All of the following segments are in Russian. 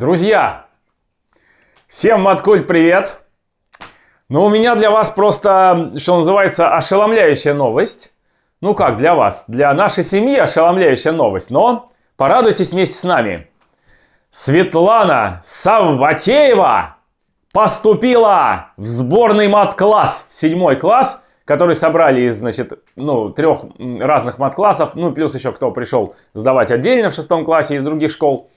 Друзья, всем Маткульт привет! Ну, у меня для вас просто, что называется, ошеломляющая новость. Ну как, для вас, для нашей семьи ошеломляющая новость, но порадуйтесь вместе с нами. Светлана Савватеева поступила в сборный мат-класс, в седьмой класс, который собрали из, значит, ну, трех разных мат-классов, ну, плюс еще кто пришел сдавать отдельно в шестом классе из других школ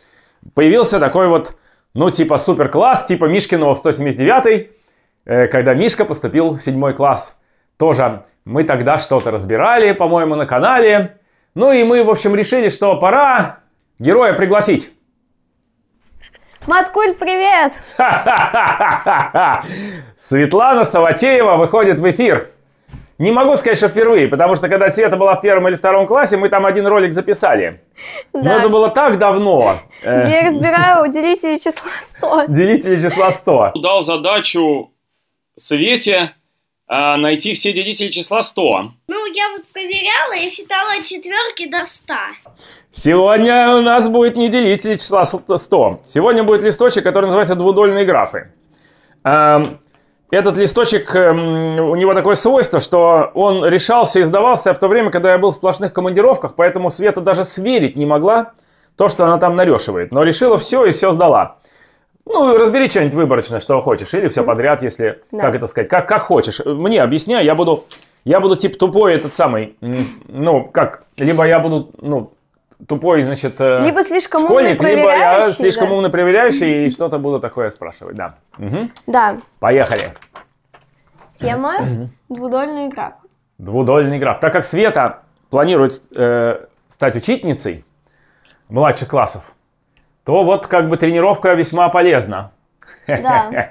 появился такой вот, ну, типа супер класс, типа Мишкиного 179, э, когда Мишка поступил в седьмой класс. Тоже мы тогда что-то разбирали, по-моему, на канале. Ну и мы, в общем, решили, что пора героя пригласить. Маткуль, привет! Светлана Саватеева выходит в эфир. Не могу сказать, что впервые, потому что когда Света была в первом или втором классе, мы там один ролик записали. Да. Но это было так давно. Где я э. разбираю делители числа 100. Делители числа 100. Дал задачу Свете э, найти все делители числа 100. Ну, я вот проверяла и считала от четверки до 100. Сегодня у нас будет не делители числа 100. Сегодня будет листочек, который называется «Двудольные графы». Эм, этот листочек, эм, у него такое свойство, что он решался и сдавался в то время, когда я был в сплошных командировках, поэтому Света даже сверить не могла то, что она там нарешивает. Но решила все и все сдала. Ну, разбери что-нибудь выборочно, что хочешь, или все подряд, если, да. как это сказать, как, как хочешь. Мне объясняй, я буду, я буду типа тупой этот самый, ну, как, либо я буду, ну, тупой, значит, э, либо слишком школьник, умный либо я слишком да. умный проверяющий и что-то буду такое спрашивать, да. Угу. Да. Поехали. Тема двудольный граф. Двудольный граф. Так как Света планирует э, стать учительницей младших классов, то вот как бы тренировка весьма полезна. Да.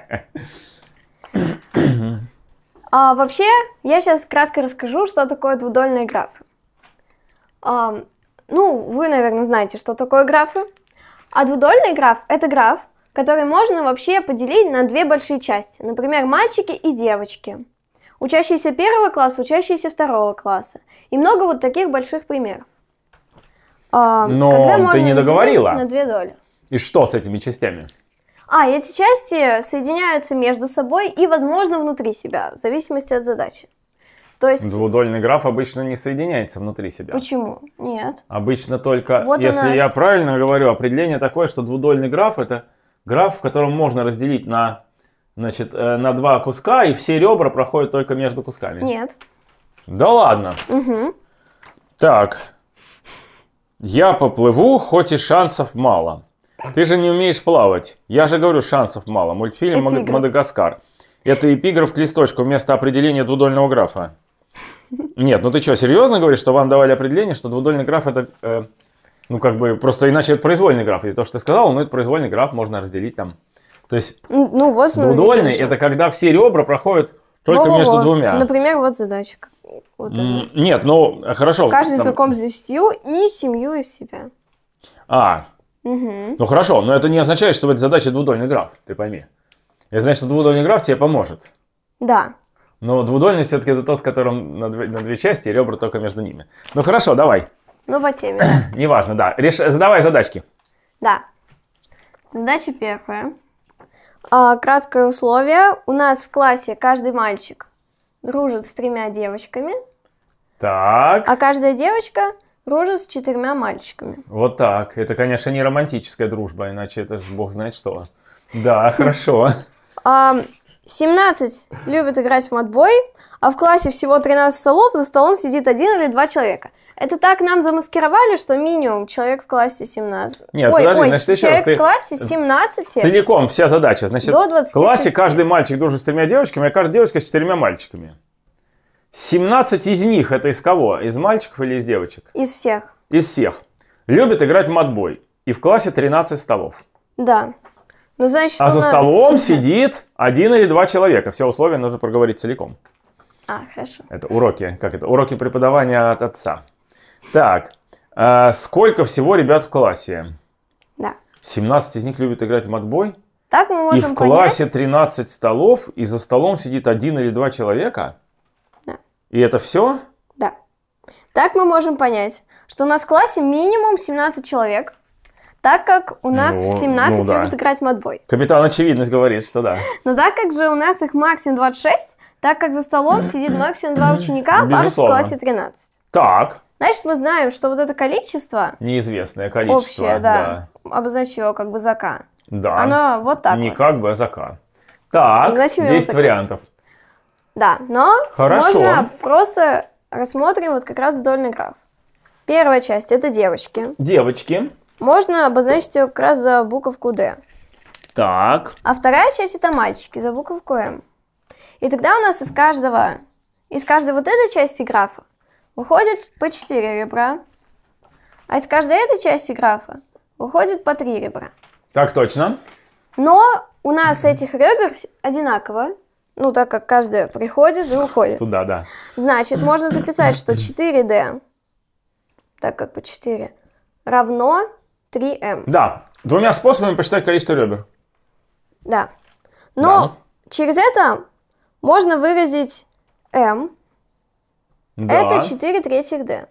А, вообще, я сейчас кратко расскажу, что такое двудольный граф. А, ну, вы, наверное, знаете, что такое графы. А двудольный граф – это граф, который можно вообще поделить на две большие части, например, мальчики и девочки, учащиеся первого класса, учащиеся второго класса, и много вот таких больших примеров. А, Но Когда ты не договорила. На две доли. И что с этими частями? А, эти части соединяются между собой и, возможно, внутри себя, в зависимости от задачи. То есть... Двудольный граф обычно не соединяется внутри себя. Почему? Нет. Обычно только, вот если нас... я правильно говорю, определение такое, что двудольный граф это граф, в котором можно разделить на, значит, э, на два куска, и все ребра проходят только между кусками. Нет. Да ладно. Угу. Так. Я поплыву, хоть и шансов мало. Ты же не умеешь плавать. Я же говорю, шансов мало. Мультфильм эпиграф. «Мадагаскар». Это эпиграф к листочку вместо определения двудольного графа. Нет, ну ты что, серьезно говоришь, что вам давали определение, что двудольный граф это... Э, ну, как бы, просто иначе это произвольный граф. Из-за того, что ты сказал, ну, это произвольный граф, можно разделить там. То есть, ну, ну вот, двудольный – это когда все ребра проходят только Во-во-во. между двумя. Например, вот задача. Вот нет, ну, хорошо. Каждый там... знаком с десятью и семью из себя. А, угу. ну хорошо, но это не означает, что в этой задаче двудольный граф, ты пойми. Это значит, что двудольный граф тебе поможет. Да. Но двудольный все-таки это тот, которым на две, на две части и ребра только между ними. Ну хорошо, давай. Ну, по теме. Неважно, да. Реш... Задавай задачки. Да. Задача первая. А, краткое условие. У нас в классе каждый мальчик дружит с тремя девочками. Так. А каждая девочка дружит с четырьмя мальчиками. Вот так. Это, конечно, не романтическая дружба, иначе это же бог знает что. Да, хорошо. А, 17 любят играть в матбой, а в классе всего 13 столов, за столом сидит один или два человека. Это так нам замаскировали, что минимум человек в классе 17. Нет, ой, подожди, ой, значит, человек раз, в классе 17. Целиком вся задача. Значит, до 26. в классе каждый мальчик должен с тремя девочками, а каждая девочка с четырьмя мальчиками. 17 из них это из кого? Из мальчиков или из девочек? Из всех. Из всех. Любят играть в матбой. И в классе 13 столов. Да. Ну, значит, а за столом сидит один или два человека. Все условия нужно проговорить целиком. А, хорошо. Это уроки, как это, уроки преподавания от отца. Так, э, сколько всего ребят в классе? Да. 17 из них любят играть в матбой? Так мы можем понять. И в классе понять. 13 столов, и за столом сидит один или два человека? Да. И это все? Да. Так мы можем понять, что у нас в классе минимум 17 человек – так как у нас ну, в 17 ну, да. любят играть матбой. Капитан очевидность говорит, что да. Но так как же у нас их максимум 26, так как за столом сидит максимум два ученика, пара в классе 13. Так. Значит, мы знаем, что вот это количество... Неизвестное количество. Общее, да. да. Обозначу как бы зака. Да. Оно вот так Не вот. как бы, а за К. Так, Обозначим 10 вариантов. Да, но Хорошо. можно просто рассмотрим вот как раз вдольный граф. Первая часть – это девочки. Девочки. Можно обозначить ее как раз за буковку D. Так. А вторая часть это мальчики за буковку М. И тогда у нас из каждого, из каждой вот этой части графа выходит по 4 ребра, а из каждой этой части графа выходит по 3 ребра. Так точно. Но у нас этих ребер одинаково, ну, так как каждая приходит и уходит. Туда, да. Значит, можно записать, что 4D, так как по 4, равно 3М. Эм. Да. Двумя способами посчитать количество ребер. Да. Но да. через это можно выразить М. Эм. Да. Это 4 третьих D.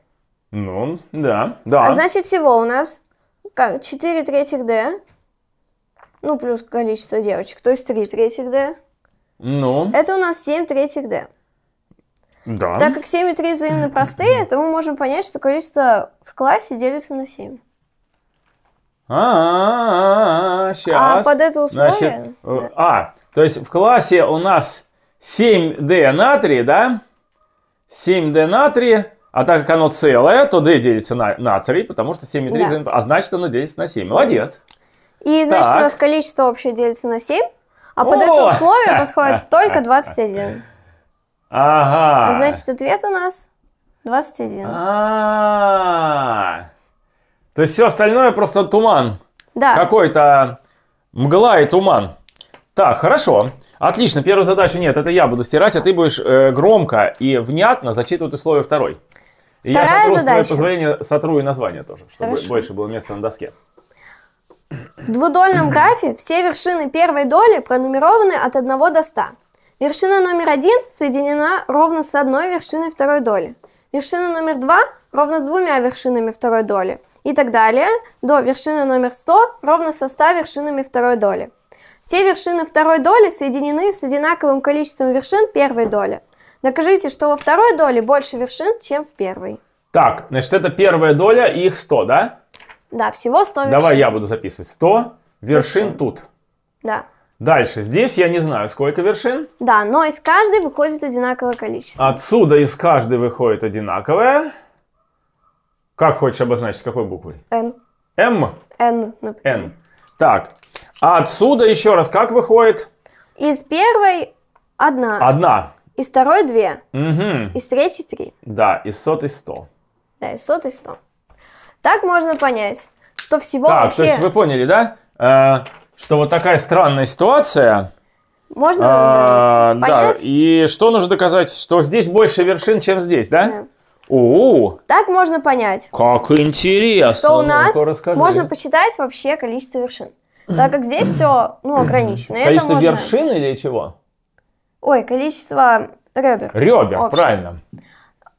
Ну, да, да. А значит, всего у нас 4 третьих D, ну, плюс количество девочек, то есть 3 третьих D. Ну. Это у нас 7 третьих D. Да. Так как 7 и 3 взаимно простые, то мы можем понять, что количество в классе делится на 7. А, сейчас. А под это условие? Значит, э, а, то есть в классе у нас 7D натрия, да? 7D натрия, а так как оно целое, то D делится на на натрий, потому что 7 и 3, да. а значит оно делится на 7. Молодец. И значит так. у нас количество общее делится на 7, а О! под это условие подходит только 21. Ага. А значит ответ у нас 21. А-а-а. То есть все остальное просто туман. Да. Какой-то мгла и туман. Так, хорошо. Отлично, первую задачу нет, это я буду стирать, а ты будешь э, громко и внятно зачитывать условия второй. Вторая я сотру, задача. с позволения сотру и название тоже, чтобы хорошо. больше было места на доске. В двудольном графе все вершины первой доли пронумерованы от 1 до 100. Вершина номер 1 соединена ровно с одной вершиной второй доли. Вершина номер 2 ровно с двумя вершинами второй доли и так далее до вершины номер 100 ровно со 100 вершинами второй доли. Все вершины второй доли соединены с одинаковым количеством вершин первой доли. Докажите, что во второй доле больше вершин, чем в первой. Так, значит, это первая доля и их 100, да? Да, всего 100 вершин. Давай я буду записывать. 100 вершин, вершин. тут. Да. Дальше. Здесь я не знаю, сколько вершин. Да, но из каждой выходит одинаковое количество. Отсюда из каждой выходит одинаковое. Как хочешь обозначить, какой буквой? Н. М? Н. Н. Так. А отсюда еще раз как выходит? Из первой одна. Одна. Из второй две. Угу. Из третьей три. Да, из сот сто. Да, из сот сто. Так можно понять, что всего так, вообще... то есть вы поняли, да? Э, что вот такая странная ситуация... Можно, а, да, понять. Да, и что нужно доказать? Что здесь больше вершин, чем здесь, да? да. О, Так можно понять, как интересно. что у нас можно посчитать вообще количество вершин. Так как здесь все ну, ограничено. Это Количество можно- вершин или чего? Ой, количество ребер. Ребер, Общее. правильно.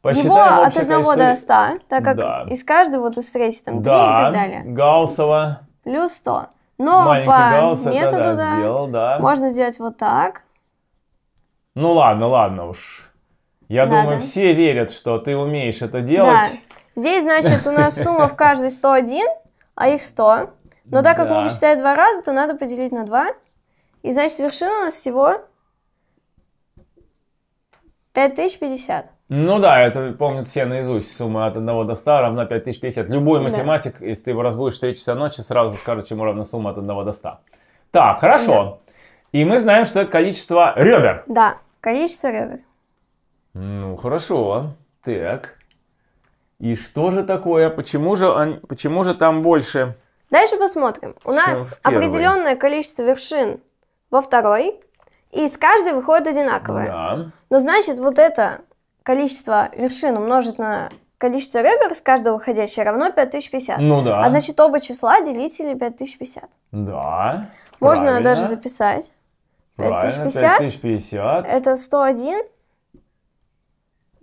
Его от общее 1 до количество- 100, так как Да. из каждой вот встретить там 3 и так далее. Гауссова. Плюс 100. Но Маленький Гаусс по это методу да, да, сделал, да. можно сделать вот так. Ну ладно, ладно уж. Я Надо. думаю, все верят, что ты умеешь это делать. Да. Здесь, значит, у нас сумма в каждой 101, а их 100. Но так как да. мы посчитали два раза, то надо поделить на 2. И, значит, вершина у нас всего 5050. Ну да, это помнят все наизусть. Сумма от 1 до 100 равна 5050. Любой да. математик, если ты его разбудишь в 3 часа ночи, сразу скажет, чему равна сумма от 1 до 100. Так, хорошо. Да. И мы знаем, что это количество ребер. Да, количество ребер. Ну, хорошо. Так. И что же такое? Почему же, почему же там больше? Дальше посмотрим. У нас определенное количество вершин во второй, и из каждой выходит одинаковое. Да. Но значит, вот это количество вершин умножить на количество ребер с каждого выходящее равно 5050. Ну да. А значит, оба числа делители 5050. Да. Можно правильно. даже записать. 5050. 5050. Это 101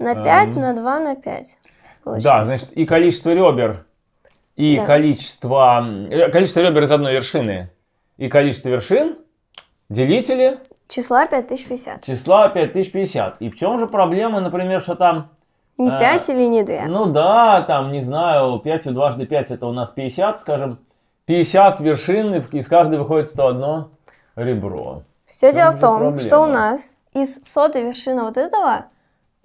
на 5, эм... на 2, на 5. Получается. Да, значит, и количество ребер, и да. количество... Э, количество ребер из одной вершины, и количество вершин делители... Числа 5050. Числа 5050. И в чем же проблема, например, что там... Не 5 э, или не 2? Ну да, там, не знаю, 5 дважды 5 это у нас 50, скажем, 50 вершин, и из каждой выходит 101 ребро. Все дело в том, проблема. что у нас из сотой вершины вот этого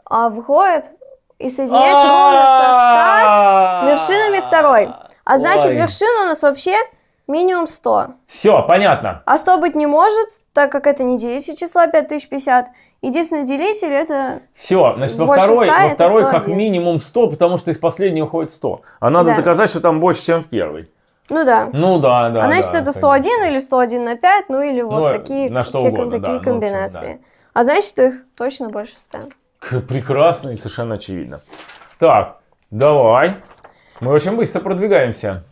а, входит и соединять а! ровно со 100 вершинами второй. А значит, Ой. вершина у нас вообще минимум 100. Все, понятно. А 100 быть не может, так как это не делитель числа 5050. Единственный делитель это Все, значит, во второй, 100, во второй как минимум 100, потому что из последней уходит 100. А надо да. доказать, что там больше, чем в первой. Ну да. Ну да, да. А значит, да, это 101 конечно. или 101 на 5, ну или вот ну, такие, на что все угодно, такие да, комбинации. Ну, общем, да. А значит, их точно больше 100. Прекрасно и совершенно очевидно. Так, давай. Мы очень быстро продвигаемся.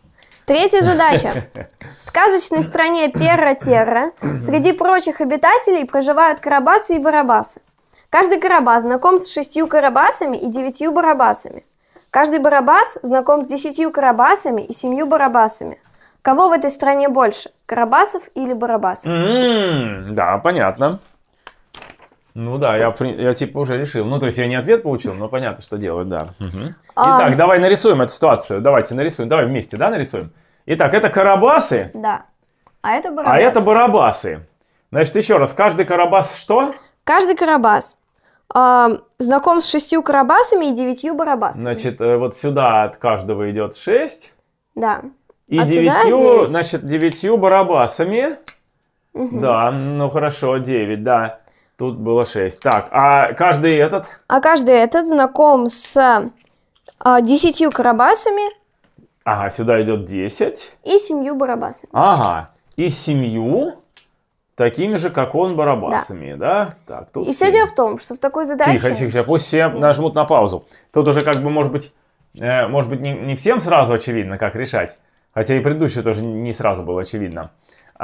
Третья задача. В сказочной стране Перра-Терра среди прочих обитателей проживают карабасы и барабасы. Каждый карабас знаком с шестью карабасами и девятью барабасами. Каждый барабас знаком с десятью карабасами и семью барабасами. Кого в этой стране больше, карабасов или барабасов? Mm, да, понятно. Ну да, я, я типа уже решил. Ну, то есть я не ответ получил, но понятно, что делать, да. Итак, давай нарисуем эту ситуацию. Давайте нарисуем. Давай вместе, да, нарисуем. Итак, это карабасы. Да. А это барабасы. А это барабасы. Значит, еще раз, каждый карабас что? Каждый карабас э, знаком с шестью карабасами и девятью барабасами. Значит, э, вот сюда от каждого идет шесть. Да. И а девятью, 9. значит, девятью барабасами. Угу. Да, ну хорошо, девять, да. Тут было 6. Так, а каждый этот? А каждый этот знаком с а, 10 карабасами. Ага, сюда идет 10. И семью барабасами. Ага, и семью такими же, как он, барабасами, да? да? Так, тут и все дело в том, что в такой задаче... Тихо, тихо, тихо, пусть все ну. нажмут на паузу. Тут уже как бы, может быть, э, может быть не, не всем сразу очевидно, как решать. Хотя и предыдущее тоже не сразу было очевидно.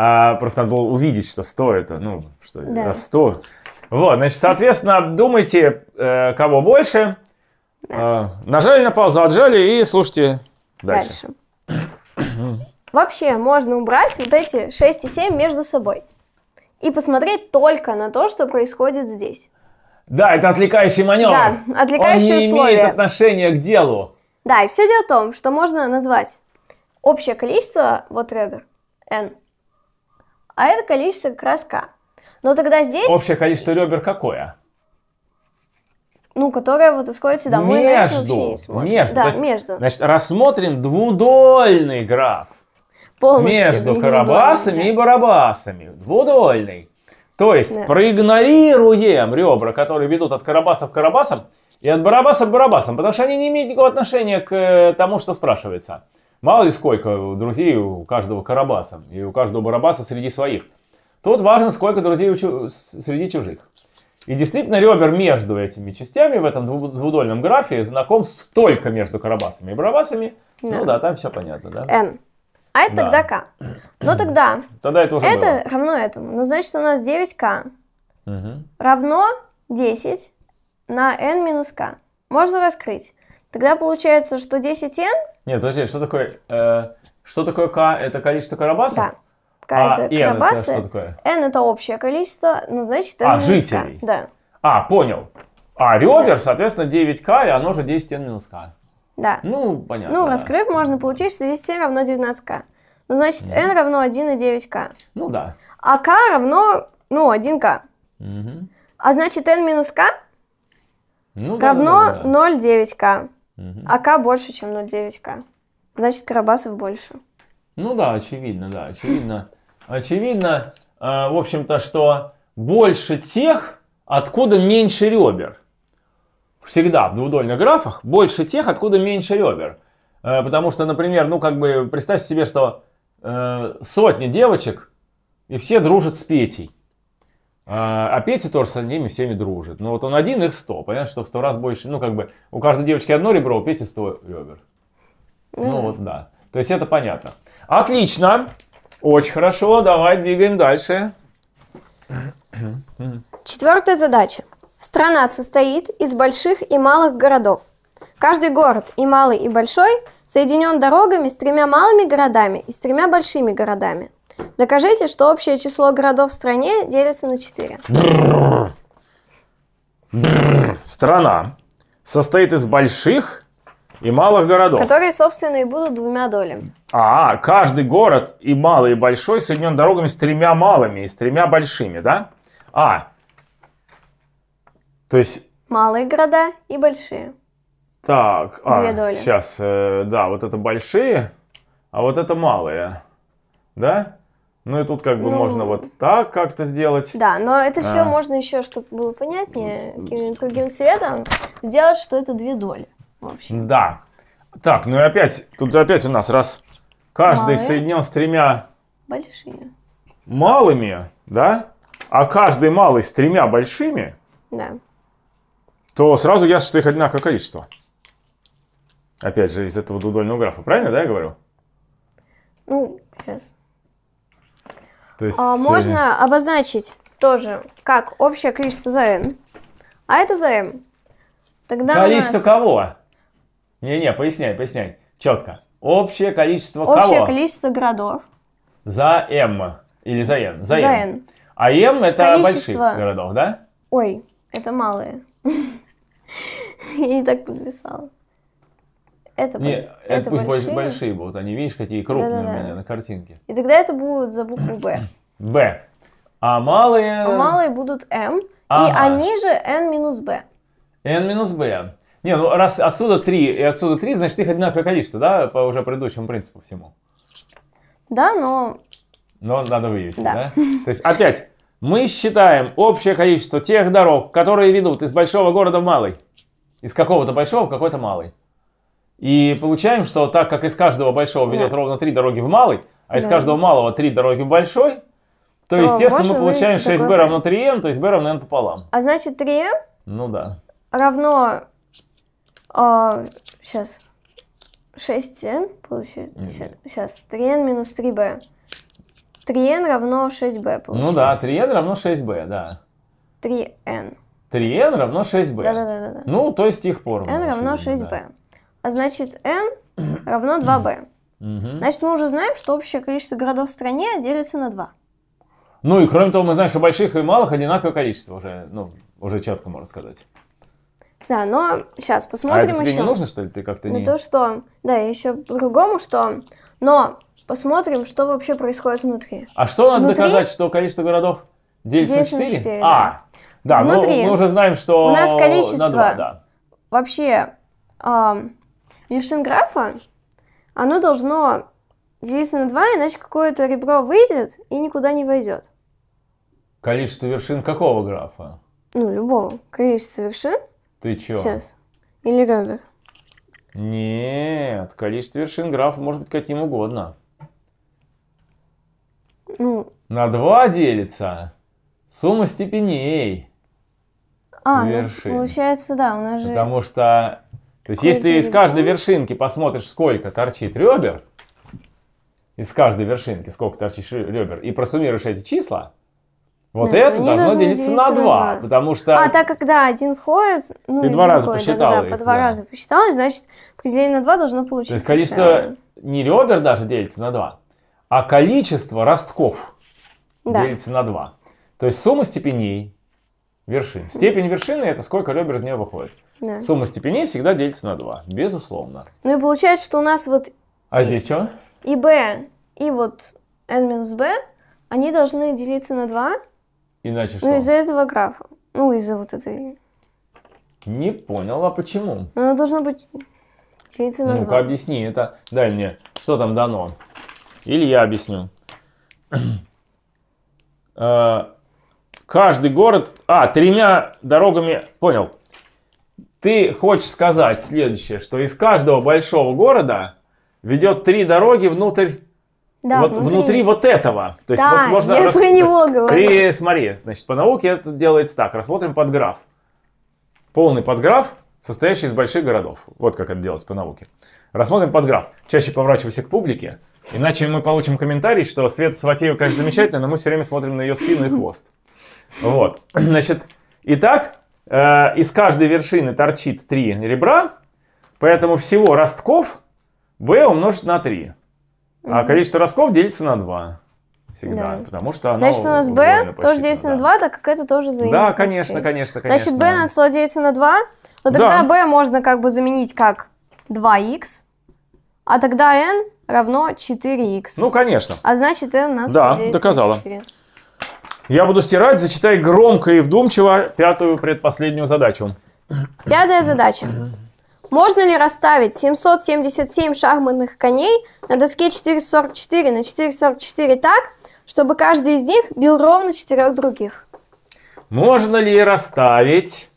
А просто надо было увидеть, что 100 это, а, ну, что да. раз Вот, значит, соответственно, думайте э, кого больше. Да. Э, нажали на паузу, отжали и слушайте дальше. дальше. Вообще, можно убрать вот эти 6 и 7 между собой. И посмотреть только на то, что происходит здесь. Да, это отвлекающий маневр. Да, отвлекающее Он не условие. имеет отношения к делу. Да, и все дело в том, что можно назвать общее количество вот ребер, n, а это количество краска. Но тогда здесь... Общее количество ребер какое? ну, которое вот исходит сюда. между, Мы между. Да, есть, между. Значит, рассмотрим двудольный граф. Полностью между карабасами да. и барабасами. Двудольный. То есть да. проигнорируем ребра, которые ведут от карабаса к карабасам и от барабаса к барабасам, потому что они не имеют никакого отношения к э, тому, что спрашивается. Мало ли сколько друзей у каждого Карабаса и у каждого Барабаса среди своих. Тут важно, сколько друзей чу- среди чужих. И действительно, ребер между этими частями в этом двудольном графе знаком столько между Карабасами и Барабасами. Да. Ну да, там все понятно, да? N. А это да. тогда k. Ну тогда. Тогда это уже Это было. равно этому. Ну значит, у нас 9 k угу. равно 10 на N минус k. Можно раскрыть. Тогда получается, что 10N нет, подожди, что такое, э, что такое К? Это количество карабасов? Да. К а это N карабасы. это что такое? N это общее количество, ну значит N А, жителей? K. Да. А, понял. А ребер, да. соответственно, 9К, и оно же 10N-К. минус Да. Ну, понятно. Ну, раскрыв, можно получить, что 10N равно 19К. Ну, значит, да. N равно 1,9К. Ну, да. А К равно, ну, 1К. Угу. А значит, N минус К ну, равно да, да, да. 0,9К. Угу. А К больше, чем 0,9К. Значит, Карабасов больше. Ну да, очевидно, да, очевидно. Очевидно, э, в общем-то, что больше тех, откуда меньше ребер. Всегда в двудольных графах больше тех, откуда меньше ребер. Э, потому что, например, ну как бы представьте себе, что э, сотни девочек, и все дружат с Петей. А, а Петя тоже с ними всеми дружит. Но ну, вот он один, их сто. Понятно, что в сто раз больше. Ну, как бы, у каждой девочки одно ребро, у Пети сто ребер. Ну, ну вот, да. То есть это понятно. Отлично. Очень хорошо. Давай двигаем дальше. Четвертая задача. Страна состоит из больших и малых городов. Каждый город, и малый, и большой, соединен дорогами с тремя малыми городами и с тремя большими городами. Докажите, что общее число городов в стране делится на 4. Страна состоит из больших и малых городов. Которые, собственно, и будут двумя долями. А, каждый город и малый, и большой соединен дорогами с тремя малыми и с тремя большими, да? А, то есть... Малые города и большие. Так, а, Две доли. сейчас, э, да, вот это большие, а вот это малые, да? Ну и тут как бы ну, можно вот так как-то сделать. Да, но это все а. можно еще, чтобы было понятнее, ну, каким-нибудь другим цветом, сделать, что это две доли. Вообще. Да. Так, ну и опять, тут опять у нас раз каждый Малые. соединен с тремя... Большими. Малыми, да? А каждый малый с тремя большими... Да. То сразу ясно, что их одинаковое количество. Опять же, из этого дудольного графа. Правильно, да, я говорю? Ну, сейчас. То есть... А, э, можно обозначить тоже, как общее количество за n. А это за m. Тогда количество нас... кого? Не-не, поясняй, поясняй. Четко. Общее количество общее кого? Общее количество городов. За m. Или за n. За, за n. n. А m это количество... больших городов, да? Ой, это малые. Я не так подписала. Это, не, это, это пусть большие. большие будут, они видишь, какие крупные Да-да-да. у меня на картинке. И тогда это будут за букву Б. Б. А малые... А малые будут М, ага. и они же N минус B. N минус B. Не, ну раз отсюда 3 и отсюда 3, значит их одинаковое количество, да, по уже предыдущему принципу всему. Да, но... Но надо вывести, да? да? То есть опять, мы считаем общее количество тех дорог, которые ведут из большого города в малый. Из какого-то большого в какой-то малый. И получаем, что так как из каждого большого ведет да. ровно три дороги в малый, а из да. каждого малого три дороги в большой, то, то естественно, мы получаем 6b равно 3m, то есть b равно n пополам. А значит 3m ну, да. равно... Э, сейчас. 6n получается. Mm. Сейчас. 3n минус 3b. 3n равно 6b получается. Ну да, 3n равно 6b, да. 3n. 3n равно 6b. Да-да-да. Ну, то есть их пор. n равно 6b. Да а значит n равно 2b. Значит, мы уже знаем, что общее количество городов в стране делится на 2. Ну и кроме того, мы знаем, что больших и малых одинаковое количество уже, ну, уже четко можно сказать. Да, но сейчас а посмотрим а это тебе еще. не нужно, что ли? Ты как-то не... не то, что... Да, еще по-другому, что... Но посмотрим, что вообще происходит внутри. А что надо внутри... доказать, что количество городов делится, на 4? 4 а, да, да ну, внутри. Мы, мы уже знаем, что... У нас количество на 2, да. вообще... Эм, графа? оно должно делиться на 2, иначе какое-то ребро выйдет и никуда не войдет. Количество вершин какого графа? Ну, любого. Количество вершин. Ты чё? Сейчас. Или Гамбер. Нет, количество вершин графа может быть каким угодно. Ну. На 2 делится сумма степеней. А, ну, вершин. Ну, получается, да, у нас же... Потому что то есть, если из каждой вершинки посмотришь, сколько торчит ребер, из каждой вершинки сколько торчит ребер, и просуммируешь эти числа, вот Нет, это должно, делиться на 2, потому что... А так как, да, один входит, Ну, Ты два раза ходит, посчитала да, да, по два да. раза посчитал, значит, определение на 2 должно получиться. То есть количество не ребер даже делится на 2, а количество ростков да. делится на 2. То есть сумма степеней вершин. Степень вершины – это сколько ребер из нее выходит. Да. Сумма степеней всегда делится на 2, безусловно. Ну и получается, что у нас вот... А здесь что? И b, и вот n-b, минус они должны делиться на 2. Иначе ну, что? Ну из-за этого графа. Ну из-за вот этой... Не понял, а почему? Ну, оно должно быть делиться на ну 2. Ну-ка объясни, это... Дай мне, что там дано. Или я объясню. А, каждый город... А, тремя дорогами... Понял. Ты хочешь сказать следующее, что из каждого большого города ведет три дороги внутрь... Да, вот, внутри. внутри вот этого. То есть да, вот можно я рас... про него говорю. И смотри, значит, по науке это делается так. Рассмотрим подграф. Полный подграф, состоящий из больших городов. Вот как это делается по науке. Рассмотрим подграф. Чаще поворачивайся к публике, иначе мы получим комментарий, что Свет Саватеева, конечно, замечательный, но мы все время смотрим на ее спину и хвост. Вот. Значит, итак, э, из каждой вершины торчит 3 ребра, поэтому всего ростков b умножить на 3. А количество ростков делится на 2 всегда, да. потому что оно Значит, у нас b тоже делится да. на 2, так как это тоже взаимно. Да, конечно, конечно, конечно. Значит, b на число делится на 2, но тогда да. b можно как бы заменить как 2x, а тогда n равно 4x. Ну, конечно. А значит, n у нас Да, доказала. 4. Я буду стирать, зачитай громко и вдумчиво пятую предпоследнюю задачу. Пятая задача. Можно ли расставить 777 шахматных коней на доске 444 на 444 так, чтобы каждый из них бил ровно четырех других? Можно ли расставить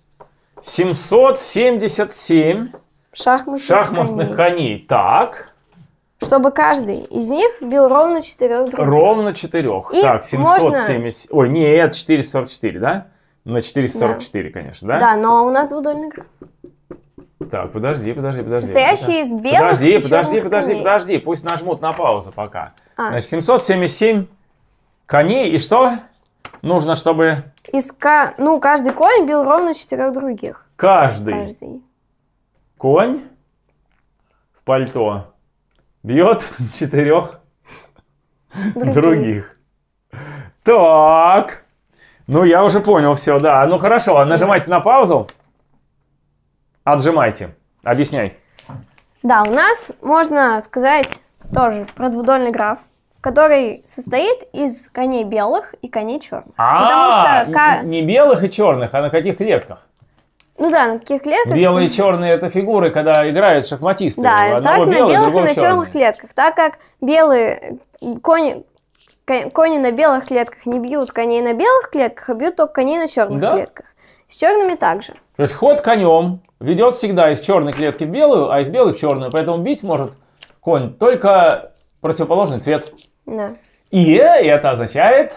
777 шахматных, шахматных коней. коней так, чтобы каждый из них бил ровно четырех друг Ровно четырех. Так, 770... Можно... Ой, не, нет, 444, да? На 444, да. конечно, да? Да, но у нас двудольный граф. Так, подожди, подожди, подожди. Состоящий из белых Подожди, подожди, подожди, подожди, пусть нажмут на паузу пока. А. Значит, 777 коней и что нужно, чтобы... Из ка... Ну, каждый конь бил ровно четырех других. Каждый? Каждый. Конь в пальто бьет четырех других. других. Так. Ну, я уже понял все, да. Ну, хорошо, нажимайте на паузу. Отжимайте. Объясняй. Да, у нас, можно сказать, тоже про граф, который состоит из коней белых и коней черных. А, -а, -а Потому что... не белых и черных, а на каких клетках? Ну да, на каких клетках? Белые и черные это фигуры, когда играют шахматисты. Да, Одного так белого, на белых и на черных клетках. Так как белые кони, кони на белых клетках не бьют коней на белых клетках, а бьют только коней на черных да? клетках. С черными также. То есть ход конем ведет всегда из черной клетки в белую, а из белой в черную. Поэтому бить может конь только противоположный цвет. Да. И это означает...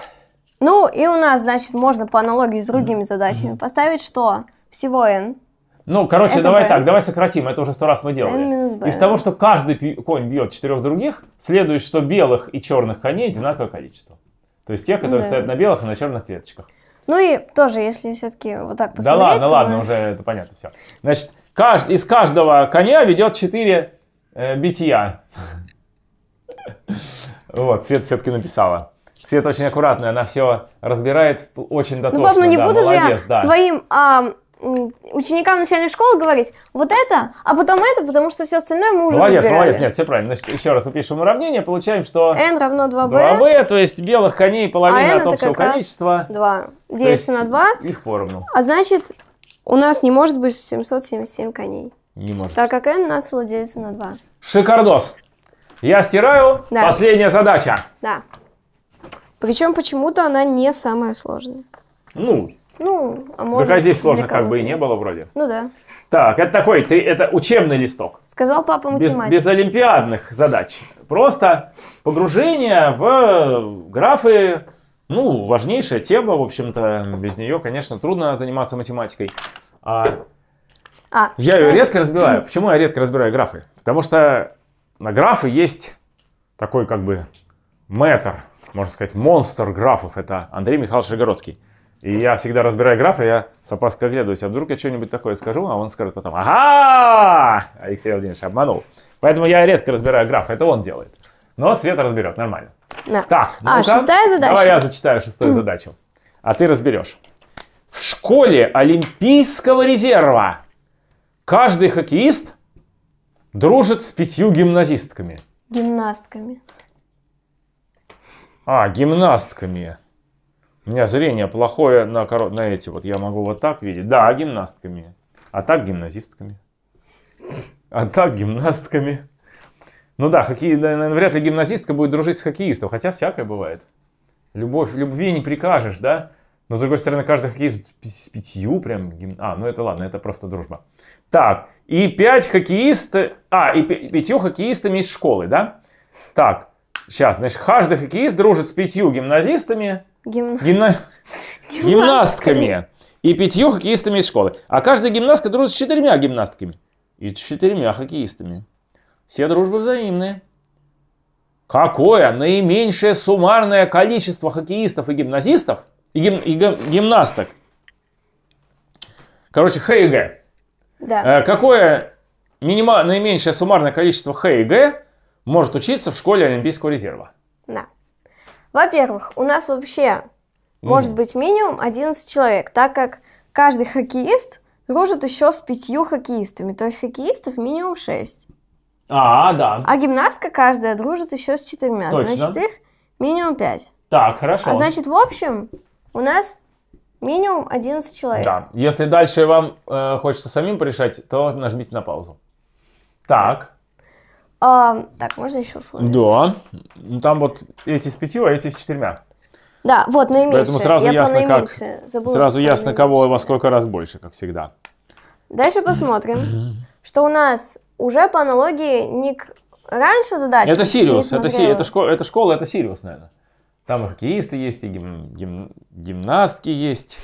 Ну, и у нас, значит, можно по аналогии с другими задачами mm -hmm. поставить, что всего n. Ну, короче, это давай b. так, давай сократим, это уже сто раз мы делали. Из того, что каждый конь бьет четырех других, следует, что белых и черных коней одинаковое количество. То есть тех, которые да. стоят на белых и на черных клеточках. Ну и тоже, если все-таки вот так посмотреть... Да ладно, ладно, нас... уже это понятно все. Значит, кажд... из каждого коня ведет 4 э, битья. Вот, Свет все-таки написала. Свет очень аккуратная, она все разбирает очень дотошно. Ну, ладно, не буду же я своим ученикам начальной школы говорить вот это, а потом это, потому что все остальное мы уже Молодец, разбирали. молодец, нет, все правильно. Значит, ну, еще раз напишем уравнение, получаем, что... n равно 2b. 2b, то есть белых коней половина а от общего количества. 2. Делится на 2. Их поровну. А значит, у нас не может быть 777 коней. Не может. Так как n нацело делится на 2. Шикардос. Я стираю. Да. Последняя задача. Да. Причем почему-то она не самая сложная. Ну, ну, а может... Так здесь сложно как бы и не было вроде. Ну да. Так, это такой, это учебный листок. Сказал папа математик. Без, без олимпиадных задач. Просто погружение в графы, ну, важнейшая тема, в общем-то, без нее, конечно, трудно заниматься математикой. А, а, я ее редко разбираю. Почему я редко разбираю графы? Потому что на графы есть такой как бы мэтр, можно сказать, монстр графов. Это Андрей Михайлович Жигородский. И я всегда разбираю графы, я с опаской оглядываюсь, а вдруг я что-нибудь такое скажу, а он скажет потом, ага, а Алексей Владимирович обманул. Поэтому я редко разбираю графы, это он делает. Но Света разберет, нормально. Да. Так, ну а, шестая задача? Давай я зачитаю шестую mm. задачу, а ты разберешь. В школе Олимпийского резерва каждый хоккеист дружит с пятью гимназистками. Гимнастками. А, гимнастками. У меня зрение плохое на, коро... на эти вот. Я могу вот так видеть. Да, а гимнастками. А так гимназистками. А так гимнастками. Ну да, хоккей, наверное, вряд ли гимназистка будет дружить с хоккеистом. Хотя всякое бывает. Любовь, любви не прикажешь, да? Но, с другой стороны, каждый хоккеист с пятью прям... Гим... А, ну это ладно, это просто дружба. Так, и пять хоккеистов... А, и пятью хоккеистами из школы, да? Так, сейчас, значит, каждый хоккеист дружит с пятью гимназистами Гимна... Гимна... Гимнастками. гимнастками и пятью хоккеистами из школы. А каждая гимнастка дружит с четырьмя гимнастками и с четырьмя хоккеистами. Все дружбы взаимные. Какое наименьшее суммарное количество хоккеистов и гимназистов и, гим, и гим, гимнасток? Короче, Х и Г. Да. Э, какое минимальное наименьшее суммарное количество Х и Г может учиться в школе Олимпийского резерва? Во-первых, у нас вообще mm. может быть минимум 11 человек, так как каждый хоккеист дружит еще с пятью хоккеистами, то есть хоккеистов минимум 6. А, да. А гимнастка каждая дружит еще с четырьмя, Точно. значит их минимум 5. Так, хорошо. А значит, в общем, у нас минимум 11 человек. Да, если дальше вам э, хочется самим порешать, то нажмите на паузу. Так. А, так, можно еще условия? Да. Ну, там вот эти с пятью, а эти с четырьмя. Да, вот наименьшее. Поэтому сразу я ясно, как, Забыла, сразу ясно, наименьшее. кого во сколько раз больше, как всегда. Дальше посмотрим, что у нас уже по аналогии ник раньше задача. Это Сириус, это, си, это, школа, это школа, это Сириус, наверное. Там и хоккеисты есть, и гим, гим, гимнастки есть.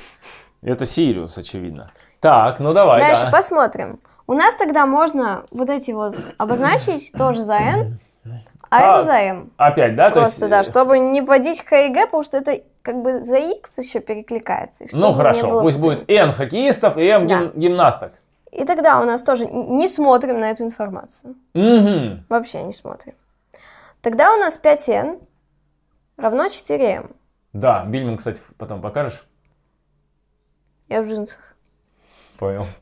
Это Сириус, очевидно. Так, ну давай. Дальше да. посмотрим. У нас тогда можно вот эти вот обозначить тоже за n, а, а это за m. Опять, да? Просто, есть... да, э, чтобы не вводить k и g, потому что это как бы за x еще перекликается. Ну хорошо, пусть будет n хоккеистов и m да. гимнасток. И тогда у нас тоже не смотрим на эту информацию. Угу. Вообще не смотрим. Тогда у нас 5n равно 4m. Да, Бильман, кстати, потом покажешь? Я в джинсах. Понял.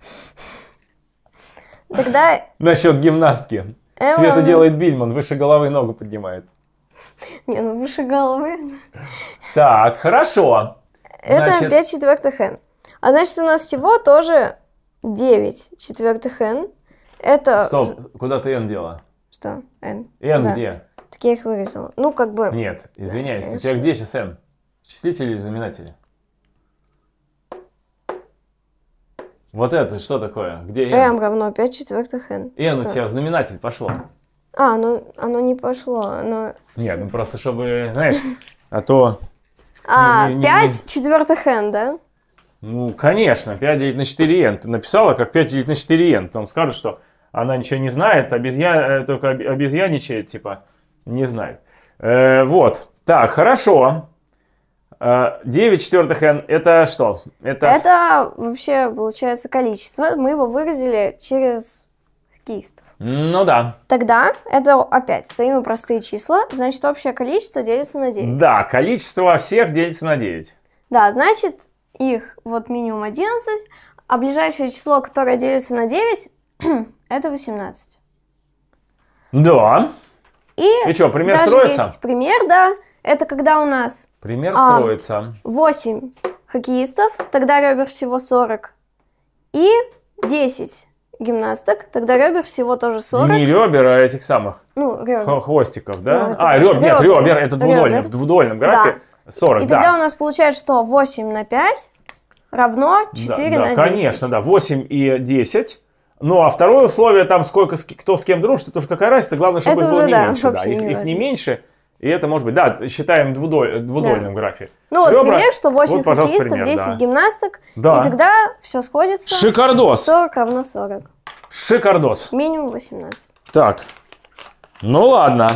Тогда... Насчет гимнастки. Эм... Света делает Бильман, выше головы ногу поднимает. Не, ну выше головы. Так, хорошо. Это значит... 5 четвертых n. А значит, у нас всего тоже 9 четвертых n. Это... Стоп, куда ты n дела? Что? n. n да. где? Так я их вырезала. Ну, как бы... Нет, извиняюсь, у тебя где сейчас n? Числители или знаменатели? Вот это что такое? Где n? m равно 5 четвертых n. n что? у тебя в знаменатель пошло. А, ну оно не пошло, оно... Нет, ну просто чтобы, знаешь, а то... А, не, не, 5 не... четвертых n, да? Ну, конечно, 5 делить на 4 n. Ты написала, как 5 делить на 4 n. Потом скажут, что она ничего не знает, обезья... Э, только обезьяничает, типа, не знает. Э, вот, так, хорошо. 9 э, четвертых n – это что? Это... это вообще, получается, количество. Мы его выразили через хоккеистов. Ну да. Тогда это опять самые простые числа, значит, общее количество делится на 9. Да, количество всех делится на 9. Да, значит, их вот минимум 11, а ближайшее число, которое делится на 9, это 18. Да. И, И что, пример даже строится? есть пример, да. Это когда у нас... Пример а, строится. восемь хоккеистов, тогда ребер всего 40. И 10 гимнасток, тогда ребер всего тоже 40. Не ребер, а этих самых ну, ребер. хвостиков, да? Ну, это... А, ребер, нет, ребер, это двудольный, ребер. в двудольном графе да. 40, И да. тогда у нас получается, что 8 на 5 равно 4 да, на 10. Конечно, да, 8 и 10. Ну, а второе условие, там сколько, кто с кем дружит, это уже какая разница, главное, чтобы это их было не да, меньше. Да, их, не их не меньше, и это может быть, да, считаем двудоль, э, двудольным да. график. Ну, вот Ребра, пример, что 8 вот, хоккеистов, пример, 10 да. гимнасток, да. и тогда все сходится. Шикардос. 40 равно 40. Шикардос. Минимум 18. Так, ну ладно.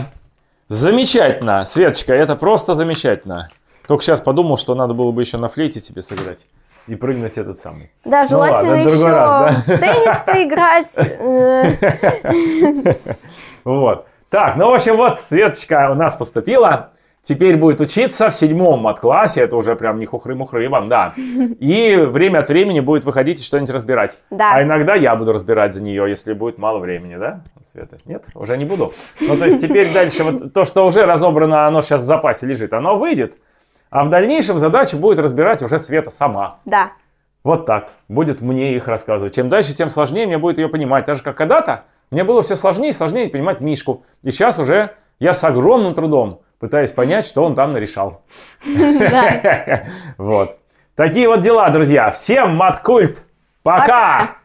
Замечательно, Светочка, это просто замечательно. Только сейчас подумал, что надо было бы еще на флейте тебе сыграть и прыгнуть этот самый. Да, ну желательно ладно, еще раз, да? в теннис поиграть. Э. Вот. Так, ну, в общем, вот Светочка у нас поступила. Теперь будет учиться в седьмом мат-классе, это уже прям не хухры-мухры вам, да. И время от времени будет выходить и что-нибудь разбирать. Да. А иногда я буду разбирать за нее, если будет мало времени, да, Света? Нет, уже не буду. Ну, то есть теперь дальше вот то, что уже разобрано, оно сейчас в запасе лежит, оно выйдет. А в дальнейшем задача будет разбирать уже Света сама. Да. Вот так. Будет мне их рассказывать. Чем дальше, тем сложнее мне будет ее понимать. Так же, как когда-то мне было все сложнее и сложнее понимать Мишку. И сейчас уже я с огромным трудом пытаюсь понять, что он там нарешал. Вот. Такие вот дела, друзья. Всем маткульт! Пока!